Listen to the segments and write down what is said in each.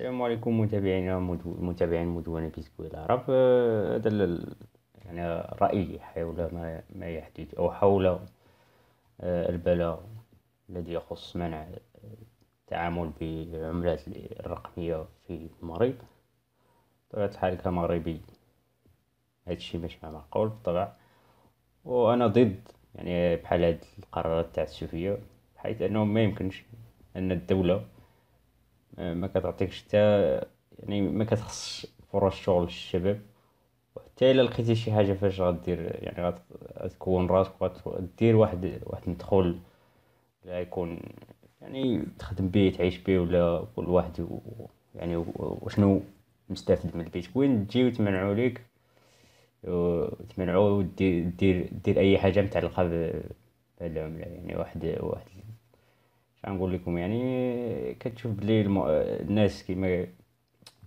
السلام عليكم متابعينا متابعين مدونة بيسكوي العرب آه، هذا يعني رأيي حول ما, ما يحدث أو حول آه، البلاغ الذي يخص منع التعامل بالعملات الرقمية في المغرب بطبيعة الحال كمغربي هادشي مش معقول بالطبع وأنا ضد يعني بحال هاد القرارات تاع السوفية حيث أنه ما يمكنش أن الدولة ما كتعطيكش حتى يعني ما كتخصش فرص شغل للشباب وحتى الا لقيتي شي حاجه فاش غدير يعني غتكون راسك وغدير واحد واحد المدخول لا يكون يعني تخدم به تعيش به ولا كل واحد و... يعني وشنو مستافد من البيت وين تجي وتمنعوا ليك وتمنعوا دير دير دير اي حاجه متعلقه بهاد العمله يعني واحد واحد نقول لكم يعني كتشوف بلي المو... الناس كيما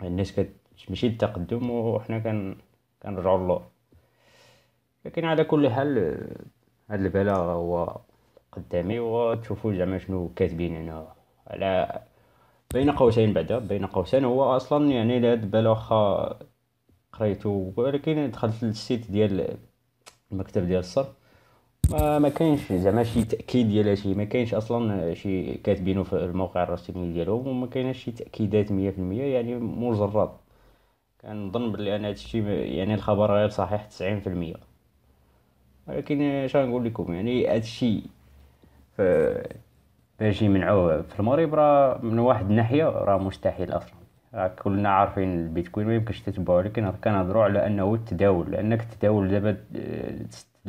الناس كتمشي للتقدم وحنا كن كنرجعوا للور لكن على كل حال هاد البلاغ هو قدامي وتشوفوا زعما شنو كاتبين هنا على بين قوسين بعدا بين قوسين هو اصلا يعني هاد البلاغ قريته ولكن دخلت للسيت ديال المكتب ديال الصرف آه، ما كاينش زعما شي تاكيد ديال شي ما كاينش اصلا آه، شي كاتبينو في الموقع الرسمي ديالهم وما كاينش شي تاكيدات 100% يعني مجرد كنظن بلي انا هادشي يعني الخبر غير صحيح 90% ولكن اش نقول لكم يعني هادشي آه، باش يمنعوه في المغرب راه من واحد الناحيه راه مستحيل اصلا راه كلنا عارفين البيتكوين ما يمكنش تتبعو لكن كنهضروا على انه التداول لانك التداول دابا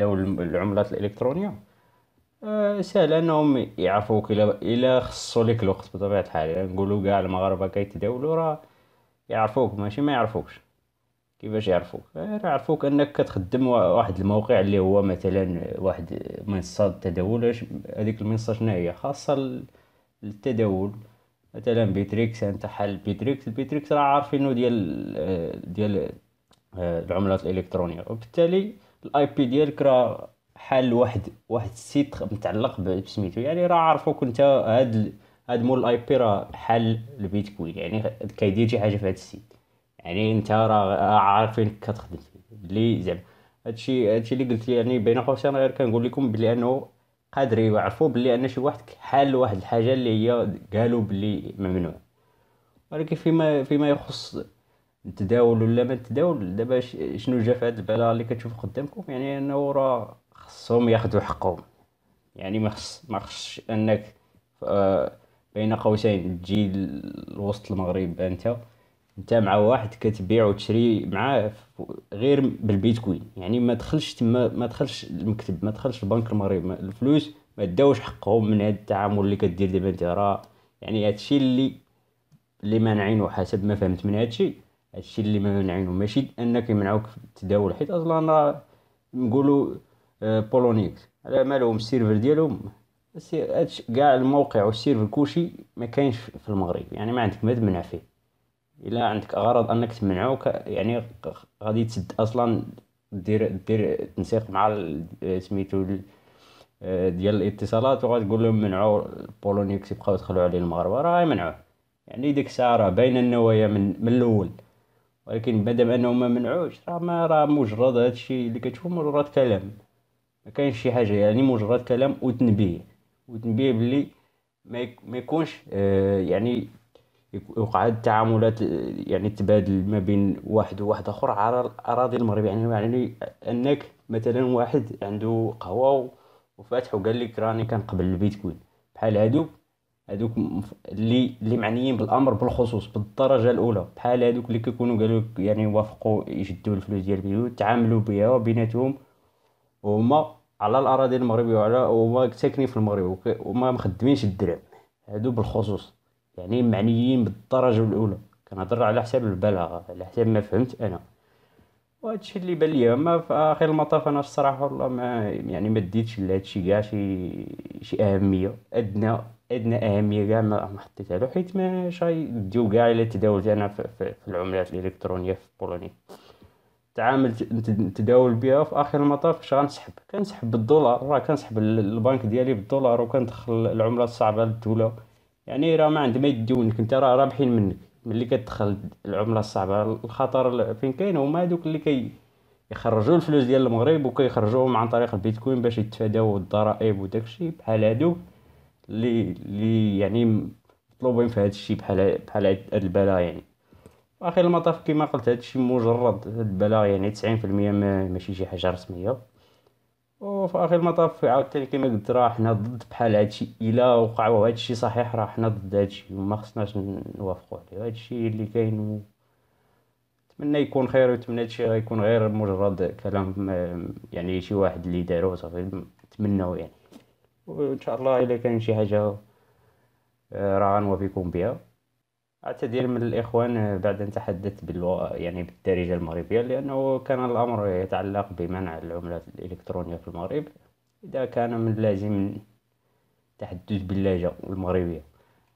داو العملات الالكترونيه آه سهل انهم يعرفوك الى الى خصو لك الوقت بطبيعه الحال يعني نقولوا كاع المغاربه كيتداولوا راه يعرفوك ماشي ما يعرفوكش كيفاش يعرفوك آه، راه يعرفوك انك كتخدم واحد الموقع اللي هو مثلا واحد منصه التداول هذيك المنصه شنو هي خاصه للتداول مثلا بيتريكس انت حل بيتريكس بيتريكس راه عارفينو ديال ديال آه، العملات الالكترونيه وبالتالي الاي بي ديالك راه حال واحد واحد السيت متعلق بسميتو يعني راه عارفوك انت هاد هاد مول الاي بي راه حال البيتكوين يعني كيدير شي حاجه في هاد السيت يعني انت راه عارفين كتخدم فيه اللي زعما هادشي هادشي اللي قلت لي يعني بين قوسين غير كنقول لكم بلي انه قادر يعرفوا بلي ان شي واحد حال واحد الحاجه اللي هي قالوا بلي ممنوع ولكن فيما فيما يخص نتداول ولا ما نتداول دابا شنو جا في هاد البلاغ اللي كتشوف قدامكم يعني انه راه خصهم ياخذوا حقهم يعني ما خص ما خصش انك آه، بين قوسين تجي لوسط المغرب انت انت مع واحد كتبيع وتشري معاه غير بالبيتكوين يعني ما دخلش تما ما دخلش المكتب ما دخلش البنك المغربي الفلوس ما داوش حقهم من هاد التعامل اللي كدير دابا انت راه يعني هادشي اللي اللي مانعينو حسب ما فهمت من هادشي هادشي اللي ما منعينو ماشي انك يمنعوك في التداول حيت اصلا راه نقولو آه، بولونيكس على مالهم السيرفر ديالهم كاع الموقع والسيرفر كلشي ما كاينش في المغرب يعني ما عندك ما تمنع فيه الا عندك غرض انك تمنعو يعني غادي تسد اصلا دير دير تنسيق مع آه، سميتو آه، ديال الاتصالات تقول لهم منعوا البولونيكس يبقاو يدخلوا عليه المغرب راه يمنعوه يعني ديك الساعه راه باينه النوايا من, من الاول ولكن بعد انهم ما منعوش راه ما راه مجرد هادشي اللي كتشوف مجرد كلام ما كاينش شي حاجه يعني مجرد كلام وتنبيه وتنبيه بلي ما يكونش آه، يعني يوقع التعاملات آه، يعني تبادل ما بين واحد وواحد اخر على الاراضي المغرب يعني يعني انك مثلا واحد عنده قهوه وفاتح وقال لك راني كنقبل البيتكوين بحال هادو هذوك اللي اللي معنيين بالامر بالخصوص بالدرجه الاولى بحال هذوك اللي كيكونوا قالوا لك يعني وافقوا يشدوا الفلوس ديال البيوت تعاملوا بها وبيناتهم وهما على الاراضي المغربيه وعلى هما ساكنين في المغرب وما مخدمينش الدرهم هادو بالخصوص يعني معنيين بالدرجه الاولى كنهضر على حساب البلاغه على حساب ما فهمت انا وهادشي اللي بان ليا اما في اخر المطاف انا الصراحه والله ما يعني ما ديتش لهادشي كاع شي شي اهميه ادنى ادنى اهميه كاع ما حطيتها له حيت ما شاي ديو كاع الى التداول ديالنا في, العملات الالكترونيه في بولونيا تعاملت نتداول بها في اخر المطاف فاش غنسحب كنسحب بالدولار راه كنسحب البنك ديالي بالدولار وكندخل العمله الصعبه للدوله يعني راه ما عند ما يدونك انت راه رابحين منك ملي كتدخل العمله الصعبه الخطر فين كاين هما هادوك اللي كي يخرجوا الفلوس ديال المغرب وكيخرجوهم عن طريق البيتكوين باش يتفاداو الضرائب وداكشي بحال هادو اللي اللي يعني مطلوبين في هذا الشيء بحال بحال هذا البلاغ يعني اخر المطاف كما قلت هذا الشيء مجرد البلاغ يعني 90% ما ماشي شي حاجه رسميه وفي اخر المطاف عاوتاني كما قلت راه حنا ضد بحال الشيء الا وقع وهذا الشيء صحيح راه حنا ضد الشيء وما خصناش نوافقوا عليه الشيء اللي كاين و... نتمنى يكون خير ونتمنى الشيء غيكون غير مجرد كلام يعني شي واحد اللي داروه صافي نتمناو يعني وان شاء الله الا كان شي حاجه راه غنوافيكم بها اعتذر من الاخوان آه، بعد ان تحدثت بالو... يعني بالدارجه المغربيه لانه كان الامر يتعلق بمنع العملات الالكترونيه في المغرب اذا كان من اللازم التحدث باللهجه المغربيه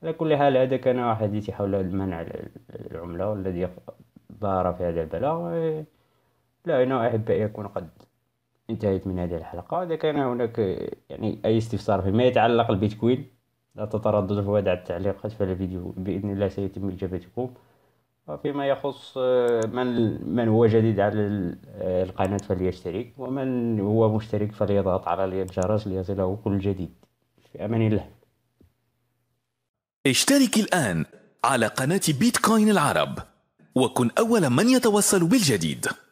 على كل حال هذا كان حديثي حول منع العمله الذي ظهر في هذا البلاغ آه، لا انا احبائي يكون قد انتهيت من هذه الحلقة إذا كان هناك يعني أي استفسار فيما يتعلق البيتكوين لا تترددوا في وضع التعليقات فالفيديو بإذن الله سيتم إجابتكم وفيما يخص آه، من من هو جديد على آه، القناة فليشترك ومن هو مشترك فليضغط على الجرس ليصله كل جديد في أمان الله اشترك الآن على قناة بيتكوين العرب وكن أول من يتوصل بالجديد